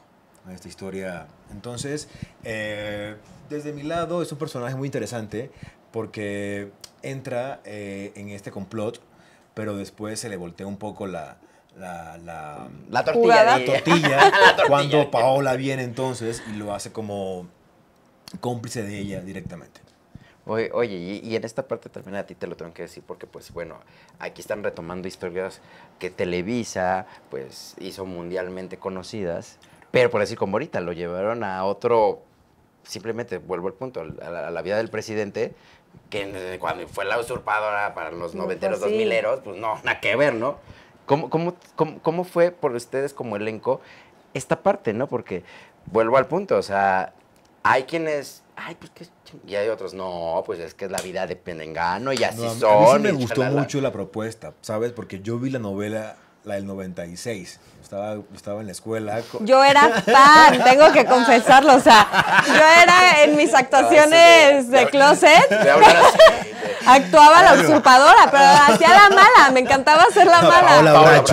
Speaker 5: Esta historia entonces, eh, desde mi lado es un personaje muy interesante porque entra eh, en este complot, pero después se le voltea un poco la... La, tortilla, cuando Paola viene entonces y lo hace como cómplice de ella directamente. Oye, y, y, en esta parte también a ti te lo tengo que decir porque, pues, bueno, aquí están retomando
Speaker 2: historias que Televisa, pues, hizo mundialmente conocidas. Pero por decir como ahorita, lo llevaron a otro, simplemente vuelvo al punto, a la, vida del presidente, que cuando fue la usurpadora para los pues noventeros, dos mileros, pues no, nada que ver, ¿no? ¿Cómo, cómo, fue por ustedes como elenco esta parte, no? Porque vuelvo al punto, o sea, hay quienes, ay, pues y hay otros, no, pues es que es la vida de Penengano y así son. A mí me gustó mucho
Speaker 5: la propuesta, ¿sabes? Porque yo vi la novela la del 96. estaba, estaba en la escuela. Yo era fan,
Speaker 3: tengo que confesarlo. O sea, yo era en mis actuaciones de, closet. actuaba la usurpadora, pero hacía la mala. Me encantaba
Speaker 5: hacer la mala.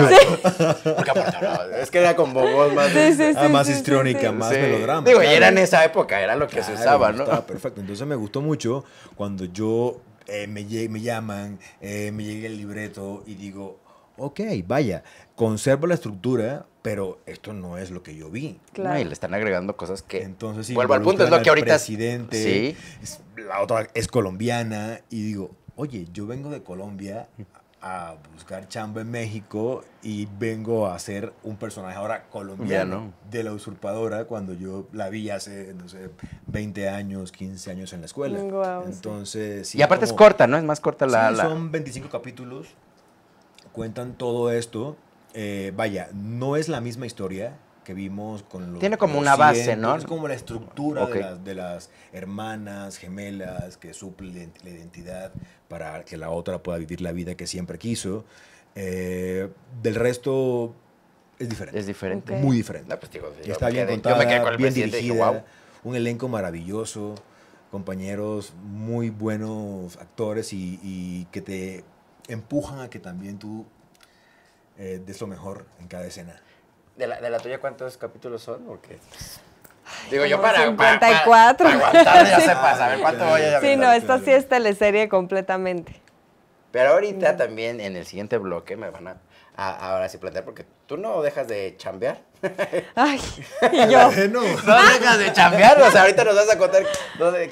Speaker 2: es que era con voz más, ah, más histriónica, más melodrama. Digo, y era en esa época, era lo que se usaba, ¿no? Estaba
Speaker 5: perfecto. Entonces me gustó mucho cuando yo eh, me, llaman, eh, me llega el libreto y digo, ok, vaya, conservo la estructura, pero esto no es lo que yo vi. Claro. y le están agregando cosas que. Entonces, vuelvo al punto, es lo que ahorita. Presidente, la otra es colombiana, y digo, oye, yo vengo de Colombia a buscar chamba en México y vengo a ser un personaje ahora colombiano de la usurpadora cuando yo la vi hace, no sé, 20 años, 15 años en la escuela. Entonces... y aparte es corta, ¿no? Es más corta la... Sí, la... Son 25 capítulos cuentan todo esto, eh, vaya, no es la misma historia que vimos con los... Tiene como una base, ¿no? Es como la estructura de, las, hermanas gemelas que suplen la identidad para que la otra pueda vivir la vida que siempre quiso. Eh, del resto es diferente. Es diferente. Muy diferente. Ah, pues está bien contado, bien dirigida, un elenco maravilloso compañeros muy buenos actores y, que te empujan a que también tú eh, des lo mejor en cada escena.
Speaker 2: ¿De la, tuya cuántos capítulos son? Porque... Digo yo para, 54. Para, ya a ver cuánto voy a Sí, no, esto sí es
Speaker 3: teleserie completamente.
Speaker 2: Pero ahorita también en el siguiente bloque me van a, ahora sí plantear porque tú no dejas de chambear.
Speaker 3: Ay,
Speaker 5: y yo. ¿Eh, no, no dejas de chambear, o sea, ahorita nos vas a contar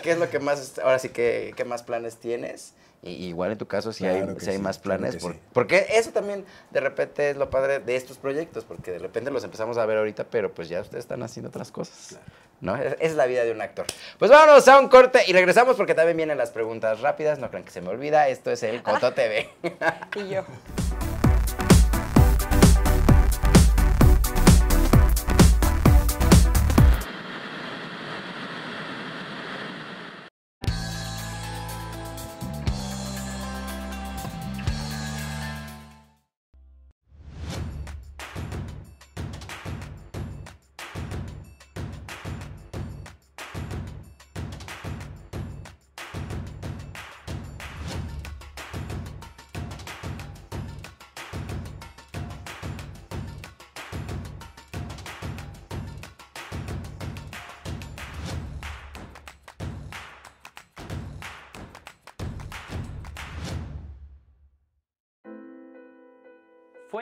Speaker 2: qué es lo que más ahora sí que qué más planes tienes igual en tu caso si hay, si más planes. Porque eso también de repente es lo padre de estos proyectos, porque de repente los empezamos a ver ahorita, pero pues ya ustedes están haciendo otras cosas. ¿no? Esa es la vida de un actor. Pues vámonos a un corte y regresamos porque también vienen las preguntas rápidas. No crean que se me olvida. Esto es el Coto TV. y yo.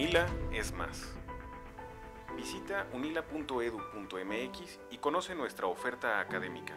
Speaker 5: Unila es más. Visita unila.edu.mx y conoce nuestra oferta académica.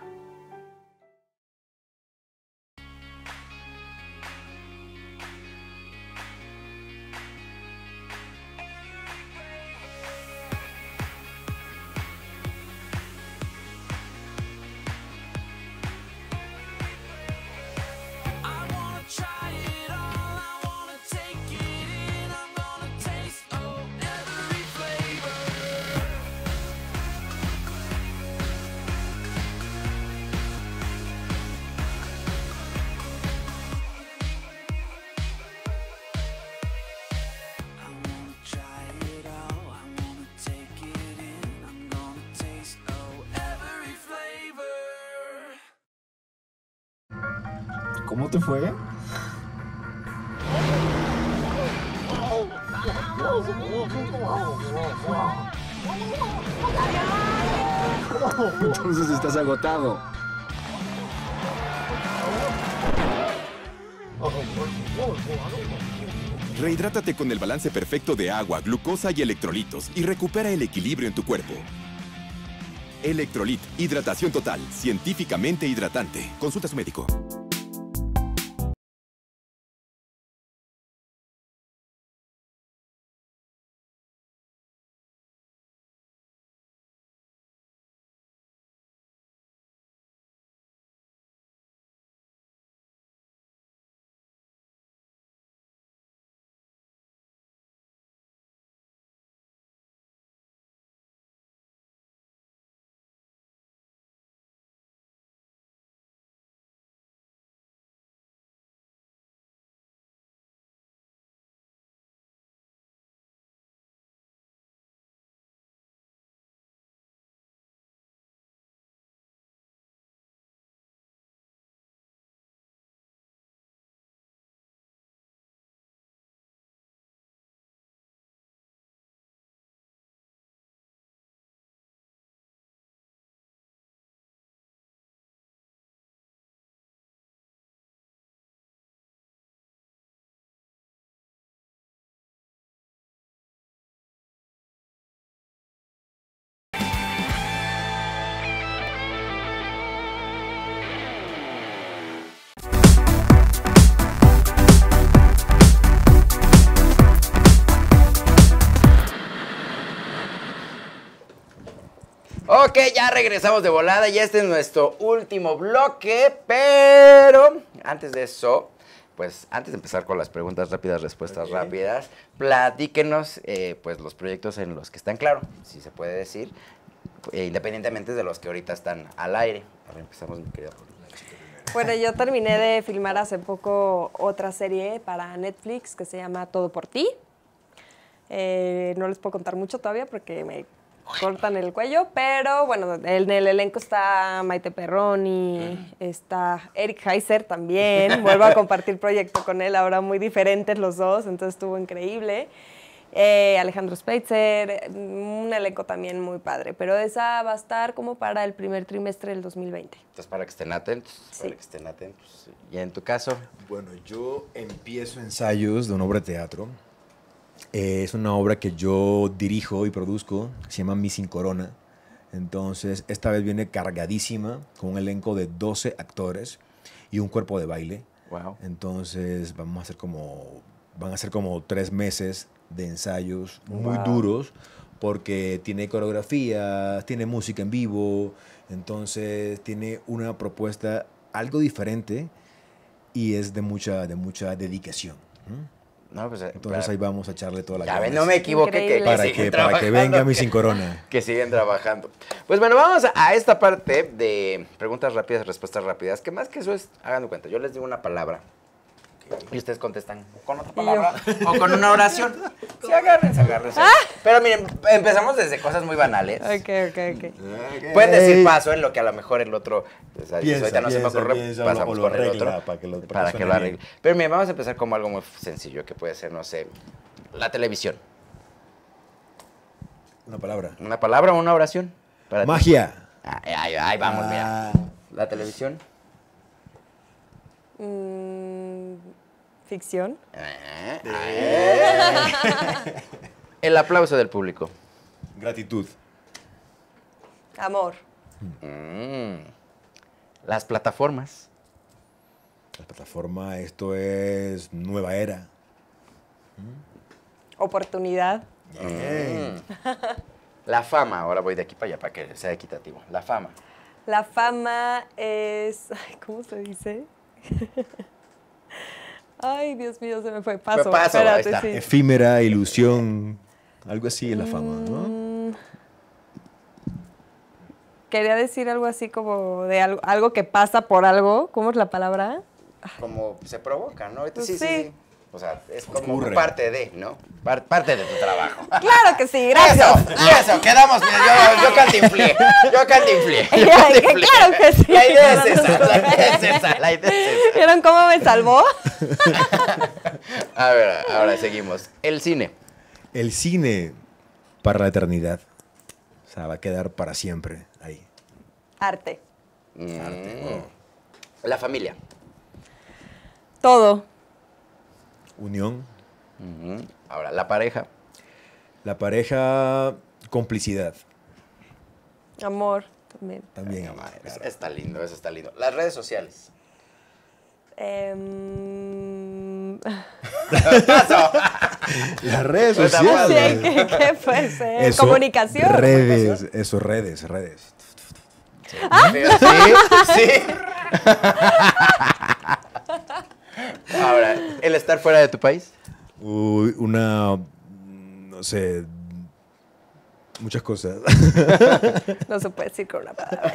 Speaker 5: ¿Cómo te fue? Entonces estás agotado. Rehidrátate con el balance perfecto de agua, glucosa y electrolitos y recupera el equilibrio en tu cuerpo. Electrolit, hidratación total, científicamente hidratante. Consulta a su médico.
Speaker 2: Ok, ya regresamos de volada y este es nuestro último bloque, pero antes de eso, pues antes de empezar con las preguntas rápidas, respuestas rápidas, platíquenos eh, pues los proyectos en los que están, claro, si se puede decir, eh, independientemente de los que ahorita están al aire. empezamos mi querida
Speaker 3: bueno, yo terminé de filmar hace poco otra serie para Netflix que se llama Todo por ti. Eh, no les puedo contar mucho todavía porque me cortan el cuello, pero bueno, en el elenco está Maite Perroni, está Eric Heiser también, vuelvo a compartir proyecto con él, ahora muy diferentes los dos, entonces estuvo increíble. Eh, Alejandro Speitzer, mm, un elenco también muy padre, pero esa va a estar como para el primer trimestre del 2020.
Speaker 2: Entonces, para que estén atentos. Para que estén atentos. ¿Y en tu caso? Bueno, yo empiezo
Speaker 5: ensayos de un obra de teatro eh, es una obra que yo dirijo y produzco, se llama Mi Sin Corona. Entonces, esta vez viene cargadísima, con un elenco de 12 actores y un cuerpo de baile. Wow. Entonces, vamos a hacer como, van a ser como tres meses de ensayos muy duros, porque tiene coreografía, tiene música en vivo, entonces tiene una propuesta algo diferente y es de mucha, de mucha dedicación. No, pues, eh, Entonces ahí vamos a echarle toda la Ya no me equivoqué. Que, para, que, venga mi sin corona.
Speaker 2: Que, siguen trabajando. Pues bueno, vamos a, esta parte de preguntas rápidas, respuestas rápidas. Que más que eso es, hagan cuenta, yo les digo una palabra y ustedes contestan con otra palabra o con una oración. Sí, agarren, ah. Pero miren, empezamos desde cosas muy banales. Ok,
Speaker 1: ok, ok. okay. Pueden decir paso en
Speaker 2: lo que a lo mejor el otro. O sea, ahorita no se me ocurre, piensa, pasamos el otro. Para que lo, para para que lo arregle. Pero miren, vamos a empezar como algo muy sencillo que puede ser, no sé, la televisión. Una palabra. Una palabra o una oración. Magia. Ahí, vamos, mira. Ah. La televisión.
Speaker 3: Mmm Ficción. Eh.
Speaker 2: El aplauso del público. Gratitud.
Speaker 3: Amor.
Speaker 5: Mm. Las plataformas. La plataforma, esto es nueva era.
Speaker 3: Mm. Oportunidad.
Speaker 5: Mm. La fama, ahora voy de
Speaker 2: aquí para allá para que sea equitativo. La fama.
Speaker 3: La fama es. ¿Cómo se dice? Ay, Dios mío, se me fue. Paso. paso está.
Speaker 5: Efímera, ilusión, algo así en la fama, ¿no? Mm.
Speaker 3: Quería decir algo así como de algo, algo que pasa por algo. ¿Cómo es la palabra?
Speaker 2: Como se provoca, ¿no? Pues sí. sí. O sea, es como parte de, ¿no? parte de tu trabajo.
Speaker 3: Claro que sí, gracias. Eso, eso, quedamos Yo,
Speaker 2: yo cantinflé. Yo cantinflé. Claro
Speaker 3: que sí. La idea es esa, la idea es esa, ¿Vieron cómo me salvó?
Speaker 2: A ver, ahora seguimos. El cine.
Speaker 5: El cine para la eternidad. O sea, va a quedar para siempre ahí. Arte. Mm. Arte.
Speaker 2: La familia. Todo
Speaker 5: unión. Ahora, la pareja. La pareja, complicidad.
Speaker 3: Amor, también.
Speaker 5: También amar.
Speaker 2: Claro. Está lindo, eso está lindo. Las redes sociales.
Speaker 3: Em, Las redes pues sociales.
Speaker 5: ¿qué, fue eso, Comunicación. Redes, eso, redes, redes.
Speaker 2: ¿Ah?
Speaker 1: Sí, sí.
Speaker 2: Ahora, el estar fuera de tu país.
Speaker 5: Uy, una. No sé. Muchas cosas.
Speaker 3: no se puede decir con una palabra.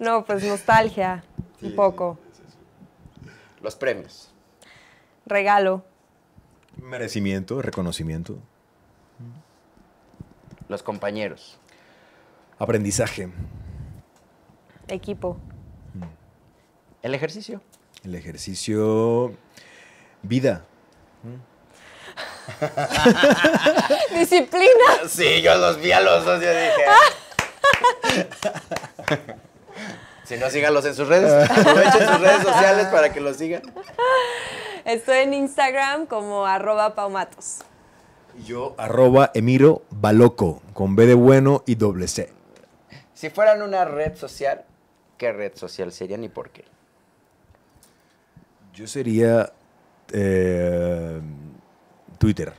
Speaker 3: no, pues nostalgia, un poco.
Speaker 2: Los premios.
Speaker 3: Regalo.
Speaker 5: Merecimiento, reconocimiento. Los compañeros. Aprendizaje.
Speaker 3: Equipo. El ejercicio.
Speaker 5: El ejercicio vida.
Speaker 3: Disciplina.
Speaker 5: Sí, yo los vi a
Speaker 2: los dos dije. si no, síganlos en sus
Speaker 3: redes. Aprovechen
Speaker 2: sus redes sociales para que los sigan.
Speaker 3: Estoy en Instagram como arroba paumatos.
Speaker 5: Yo arroba emiro baloco con B de bueno y doble C.
Speaker 2: Si fueran una red social, ¿qué red social serían y por qué?
Speaker 5: Yo sería eh, Twitter.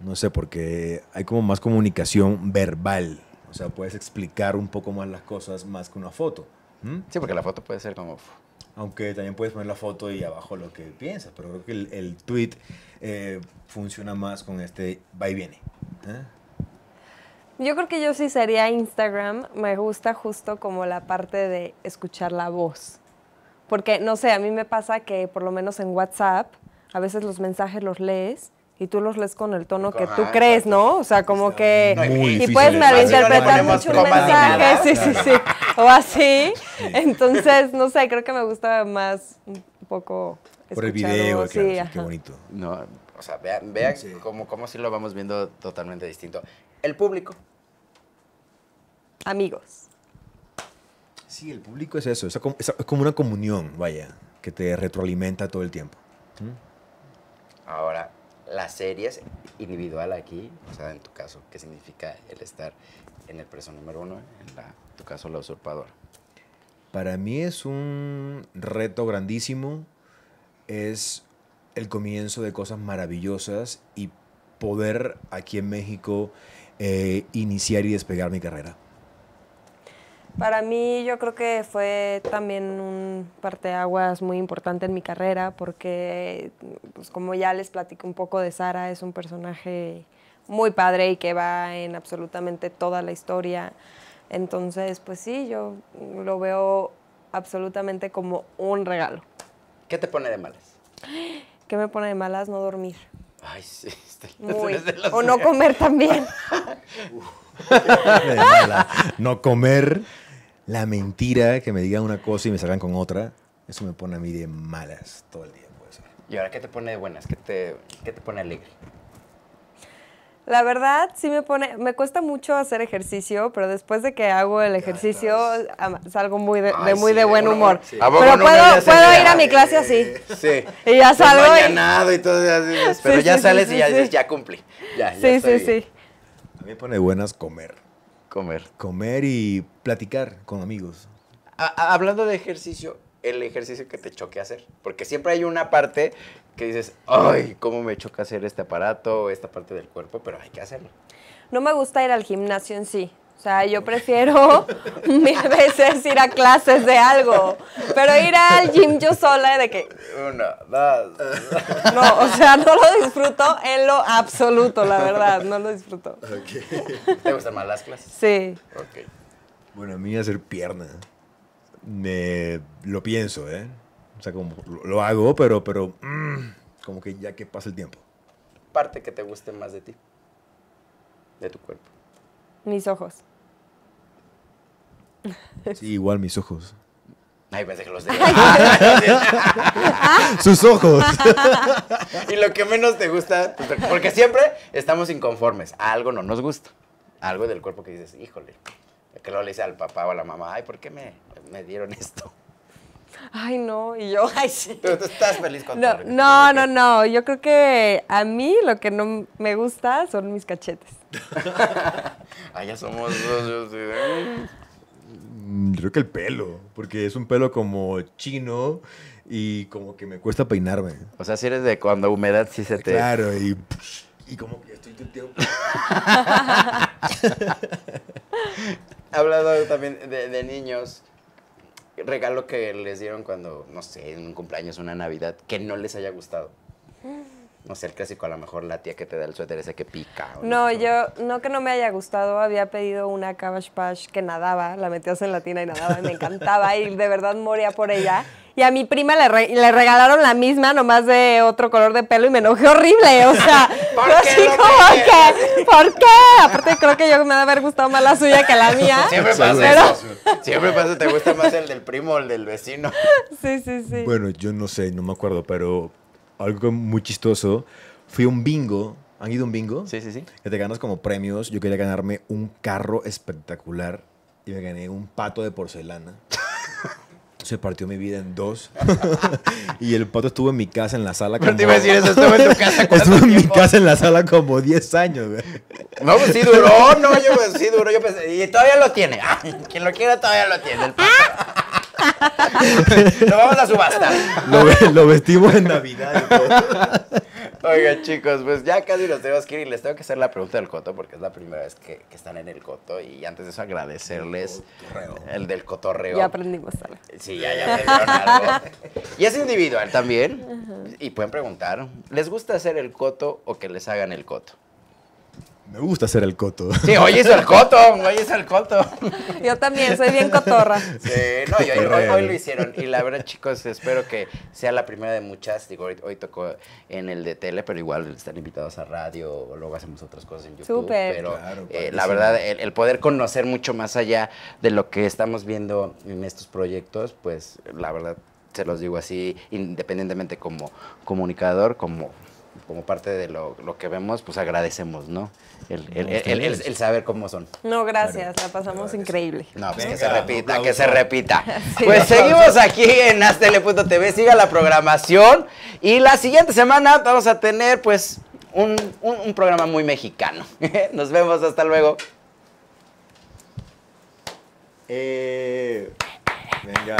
Speaker 5: No sé, porque hay como más comunicación verbal. O sea, puedes explicar un poco más las cosas más que una foto. Sí, porque la foto puede ser como... Aunque también puedes poner la foto y abajo lo que piensas, pero creo que el, tweet eh, funciona más con este va y viene. ¿eh?
Speaker 3: Yo creo que yo sí sería Instagram. Me gusta justo como la parte de escuchar la voz. Porque, no sé, a mí me pasa que por lo menos en WhatsApp, a veces los mensajes los lees y tú los lees con el tono que tú ah, crees, ¿no? O sea, como que... y puedes malinterpretar mucho un mensaje, sí, sí, sí, o así. Entonces, no sé, creo que me gusta más un poco... Por el video, qué bonito.
Speaker 2: No, o sea, vean, cómo, cómo lo vamos viendo totalmente distinto. El público.
Speaker 3: Amigos.
Speaker 5: Sí, el público es eso, es como una comunión, vaya, que te retroalimenta todo el tiempo.
Speaker 2: Ahora, las series individual aquí, o sea, en tu caso, ¿qué significa el estar en el preso número uno, en, tu caso la usurpadora?
Speaker 5: Para mí es un reto grandísimo, es el comienzo de cosas maravillosas y poder aquí en México eh, iniciar y despegar mi carrera.
Speaker 3: Para mí yo creo que fue también un parteaguas muy importante en mi carrera porque, pues como ya les platico un poco de Sara, es un personaje muy padre y que va en absolutamente toda la historia. Entonces, pues sí, yo lo veo absolutamente como un regalo. ¿Qué te pone de malas? ¿Qué me pone de malas? No dormir.
Speaker 2: Ay, sí. Este muy. O no comer también.
Speaker 5: no comer la mentira que me digan una cosa y me salgan con otra, eso me pone a mí de malas todo el día. Puede ser.
Speaker 3: ¿Y ahora qué te pone de buenas? ¿Qué te, te pone alegre? La verdad, sí me pone, me cuesta mucho hacer ejercicio, pero después de que hago el ejercicio salgo muy de, muy de buen humor. Pero
Speaker 2: puedo, ir a
Speaker 3: mi clase así.
Speaker 2: Sí. Y ya salgo. Y... y todo, pero ya sales y ya dices, ya cumplí. sí, sí, sí.
Speaker 5: A mí me pone buenas comer. Comer. y platicar con amigos.
Speaker 2: hablando de ejercicio, el ejercicio que te choque hacer. Porque siempre hay una parte que dices, ay, cómo me choca hacer este aparato, esta parte del cuerpo, pero hay que hacerlo.
Speaker 3: No me gusta ir al gimnasio en sí. O sea, yo prefiero mil veces ir a clases de algo, pero ir al gym yo sola de que...
Speaker 2: Una, dos. No,
Speaker 3: o sea, no lo disfruto en lo absoluto, la verdad,
Speaker 2: no lo disfruto. ¿Te gustan más las clases? Sí. Ok.
Speaker 5: Bueno, a mí hacer pierna, me, lo pienso, ¿eh? O sea, como lo, hago, pero, pero mm, como que ya que pasa el tiempo.
Speaker 2: Parte que te guste más de ti,
Speaker 5: de tu cuerpo. Mis ojos. Sí, igual mis ojos. Ay, de... Sus ojos.
Speaker 3: y lo que menos
Speaker 2: te gusta, pues, porque siempre estamos inconformes. Algo no nos gusta. Algo del cuerpo que dices, híjole. Que luego le dice al papá o a la mamá, ay, ¿por qué me, dieron esto?
Speaker 3: Ay, no, y yo, ay, sí. Pero tú estás feliz con no, No, no, yo creo que a mí lo que no me gusta son mis cachetes. Ay, ah, ya
Speaker 2: somos dos.
Speaker 5: Mm, creo que el pelo, porque es un pelo como chino y como que me cuesta peinarme. O sea, si eres de cuando humedad sí se te... Claro, y, como que estoy tiempo.
Speaker 2: Hablando también de, de niños, regalo que les dieron cuando, no sé, en un cumpleaños, una Navidad, que no les haya gustado. Mm no sé, el clásico, a lo mejor la tía que te da el suéter ese que pica. no,
Speaker 3: yo, no que no me haya gustado, había pedido una Cabbage Patch que nadaba, la metías en la tina y nadaba, y me encantaba y de verdad moría por ella. Y a mi prima le, regalaron la misma, nomás de otro color de pelo, y me enojé horrible, o sea, ¿Por yo ¿por qué? Aparte creo que yo me debe haber gustado más la suya que la mía. Siempre pasa
Speaker 2: siempre pasa, te gusta más el del primo o el del vecino. Sí, sí, sí.
Speaker 5: Bueno, yo no sé, no me acuerdo, pero algo muy chistoso. Fui un bingo. ¿Han ido a un bingo? Sí, sí, sí. Que te ganas como premios. Yo quería ganarme un carro espectacular y me gané un pato de porcelana. Se partió mi vida en dos. y el pato estuvo en mi casa, en la sala. Pero te iba a decir eso, estuvo en tu casa. Estuvo en mi casa, en la sala, como 10 años, No, pues sí duró,
Speaker 2: no, yo, pues sí duró. y todavía lo tiene. quien lo quiera todavía lo tiene. El pato.
Speaker 5: Lo vamos a subastar. Lo, vestimos en Navidad.
Speaker 2: oigan Oiga, chicos, pues ya casi los tenemos que ir. y Les tengo que hacer la pregunta del Coto porque es la primera vez que, están en el Coto. Y antes de eso, agradecerles el, del cotorreo. Ya aprendimos algo. Sí, ya, ya algo. Y es individual también. Y pueden preguntar: ¿les gusta hacer el Coto o que les hagan el Coto?
Speaker 5: Me gusta hacer el coto. Sí, hoy es el coto,
Speaker 2: hoy es el coto. Yo también, soy bien cotorra. Sí, no, hoy, lo hicieron. Y la verdad, chicos, espero que sea la primera de muchas. Digo, hoy, tocó en el de tele, pero igual están invitados a radio, o luego hacemos otras cosas en YouTube. Súper. Pero eh, la verdad, el, poder conocer mucho más allá de lo que estamos viendo en estos proyectos, pues la verdad, se los digo así, independientemente como comunicador, como como parte de lo, que vemos, pues agradecemos, ¿no? El, saber cómo son.
Speaker 3: No, gracias, la pasamos increíble. No, pues que se
Speaker 2: repita, que se repita.
Speaker 3: Pues seguimos aquí
Speaker 2: en Astele.tv, siga la programación y la siguiente semana vamos a tener pues un, programa muy mexicano. Nos vemos, hasta luego.
Speaker 5: Eh, venga.